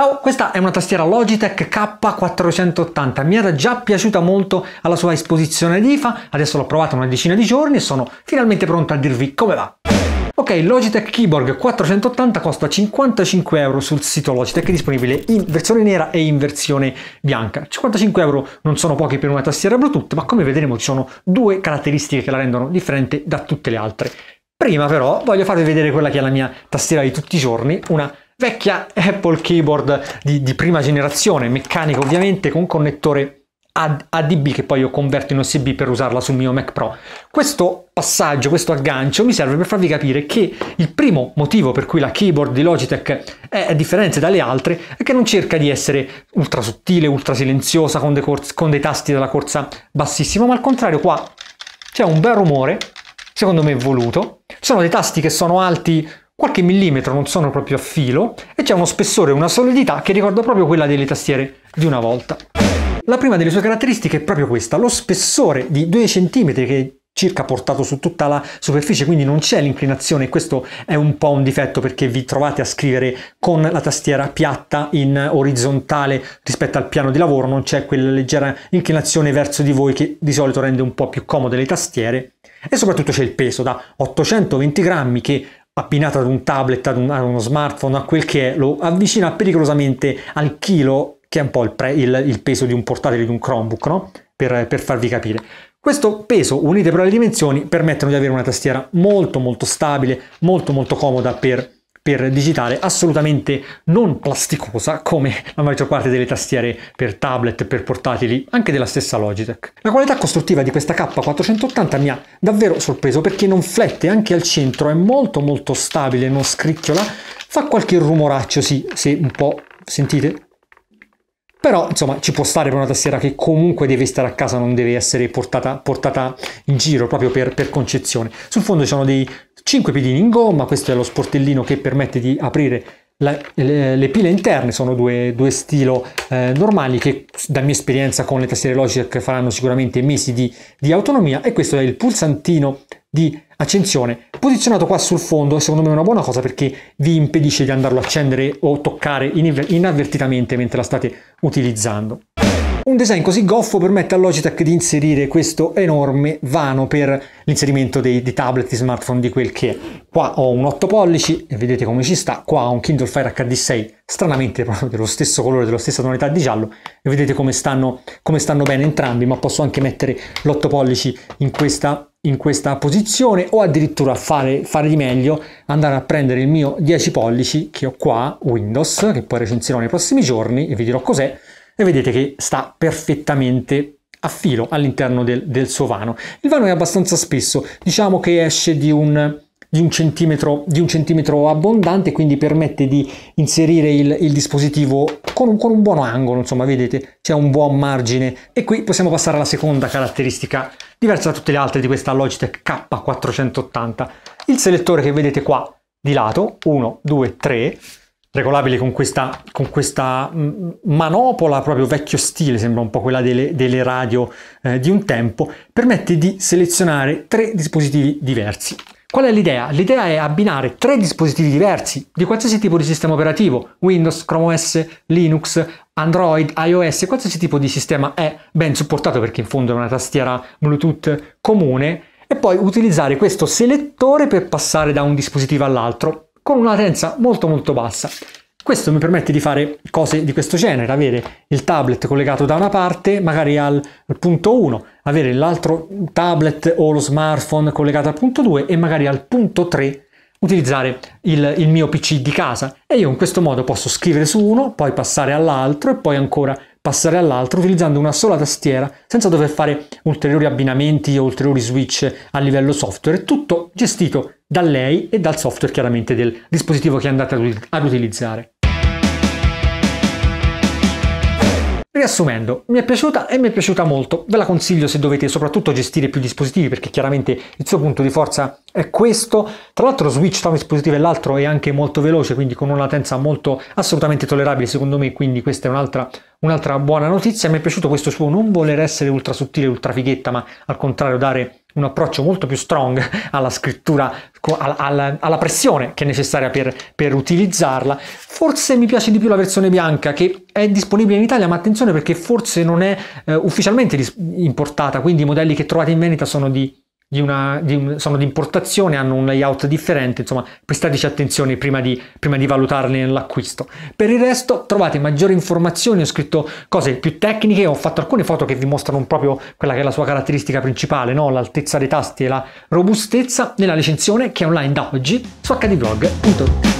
Ciao, questa è una tastiera Logitech K480, mi era già piaciuta molto alla sua esposizione di IFA, adesso l'ho provata una decina di giorni e sono finalmente pronto a dirvi come va. Ok, Logitech Keyboard 480 costa 55 euro sul sito Logitech, è disponibile in versione nera e in versione bianca. 55 euro non sono pochi per una tastiera Bluetooth, ma come vedremo ci sono due caratteristiche che la rendono differente da tutte le altre. Prima però voglio farvi vedere quella che è la mia tastiera di tutti i giorni, una vecchia Apple Keyboard di, di prima generazione, meccanica ovviamente, con connettore ADB che poi io converto in OCB per usarla sul mio Mac Pro. Questo passaggio, questo aggancio mi serve per farvi capire che il primo motivo per cui la keyboard di Logitech è a differenza dalle altre è che non cerca di essere ultra sottile, ultra silenziosa con dei, con dei tasti della corsa bassissima, ma al contrario qua c'è un bel rumore, secondo me voluto. Ci sono dei tasti che sono alti qualche millimetro, non sono proprio a filo, e c'è uno spessore e una solidità che ricorda proprio quella delle tastiere di una volta. La prima delle sue caratteristiche è proprio questa, lo spessore di 2 cm che è circa portato su tutta la superficie, quindi non c'è l'inclinazione e questo è un po' un difetto perché vi trovate a scrivere con la tastiera piatta in orizzontale rispetto al piano di lavoro, non c'è quella leggera inclinazione verso di voi che di solito rende un po' più comode le tastiere e soprattutto c'è il peso da 820 grammi che appinata ad un tablet, ad, un, ad, uno smartphone, a quel che è, lo avvicina pericolosamente al chilo, che è un po' il, pre, il, il peso di un portatile, di un Chromebook, no? per, per farvi capire. Questo peso, unite però le dimensioni, permettono di avere una tastiera molto molto stabile, molto molto comoda per per digitale assolutamente non plasticosa come la maggior parte delle tastiere per tablet, per portatili, anche della stessa Logitech. La qualità costruttiva di questa K480 mi ha davvero sorpreso perché non flette anche al centro, è molto molto stabile, non scricchiola, fa qualche rumoraccio, sì, se un po' sentite, però insomma ci può stare per una tastiera che comunque deve stare a casa, non deve essere portata, portata in giro proprio per, per concezione. Sul fondo ci sono dei 5 piedini in gomma, questo è lo sportellino che permette di aprire la, le, le, pile interne sono due, due stilo eh, normali che da mia esperienza con le tastiere Logitech faranno sicuramente mesi di, di, autonomia e questo è il pulsantino di accensione. Posizionato qua sul fondo secondo me è una buona cosa perché vi impedisce di andarlo a accendere o toccare inavvertitamente mentre la state utilizzando. Un design così goffo permette a Logitech di inserire questo enorme vano per l'inserimento dei, dei tablet, di smartphone, di quel che è. Qua ho un 8 pollici e vedete come ci sta, qua ho un Kindle Fire HD6, stranamente proprio dello stesso colore, della stessa tonalità di giallo, e vedete come stanno, come stanno bene entrambi, ma posso anche mettere l'8 pollici in questa in questa posizione o addirittura fare, fare, di meglio, andare a prendere il mio 10 pollici che ho qua, Windows, che poi recensirò nei prossimi giorni e vi dirò cos'è, e vedete che sta perfettamente a filo all'interno del, del suo vano. Il vano è abbastanza spesso, diciamo che esce di un, di un, centimetro, di un centimetro, abbondante, quindi permette di inserire il, il dispositivo con un, con un buon angolo, insomma vedete c'è un buon margine e qui possiamo passare alla seconda caratteristica diversa da tutte le altre di questa Logitech K480. Il selettore che vedete qua di lato, 1, 2, 3, regolabile con questa, con questa mm, manopola proprio vecchio stile, sembra un po' quella delle, delle radio eh, di un tempo, permette di selezionare tre dispositivi diversi. Qual è l'idea? L'idea è abbinare tre dispositivi diversi di qualsiasi tipo di sistema operativo, Windows, Chrome OS, Linux, Android, iOS, qualsiasi tipo di sistema è ben supportato perché in fondo è una tastiera Bluetooth comune e poi utilizzare questo selettore per passare da un dispositivo all'altro con una latenza molto molto bassa. Questo mi permette di fare cose di questo genere, avere il tablet collegato da una parte, magari al, punto 1, avere l'altro tablet o lo smartphone collegato al punto 2 e magari al punto 3 utilizzare il, il, mio PC di casa e io in questo modo posso scrivere su uno, poi passare all'altro e poi ancora passare all'altro utilizzando una sola tastiera senza dover fare ulteriori abbinamenti o ulteriori switch a livello software, tutto gestito da lei e dal software chiaramente del dispositivo che andate ad utilizzare. Riassumendo, mi è piaciuta e mi è piaciuta molto, ve la consiglio se dovete soprattutto gestire più dispositivi perché chiaramente il suo punto di forza è questo, tra l'altro switch tra un dispositivo e l'altro è anche molto veloce quindi con una latenza molto assolutamente tollerabile secondo me quindi questa è un'altra, un'altra buona notizia, mi è piaciuto questo suo non voler essere ultra sottile, ultra fighetta ma al contrario dare un approccio molto più strong alla scrittura, alla, alla pressione che è necessaria per, per utilizzarla. Forse mi piace di più la versione bianca che è disponibile in Italia, ma attenzione perché forse non è eh, ufficialmente importata, quindi i modelli che trovate in vendita sono di di, una, di, insomma, di, importazione hanno un layout differente, insomma prestateci attenzione prima di, prima di valutarne l'acquisto. Per il resto trovate maggiori informazioni, ho scritto cose più tecniche, ho fatto alcune foto che vi mostrano proprio quella che è la sua caratteristica principale, no? l'altezza dei tasti e la robustezza nella recensione che è online da oggi su hdvlog.it.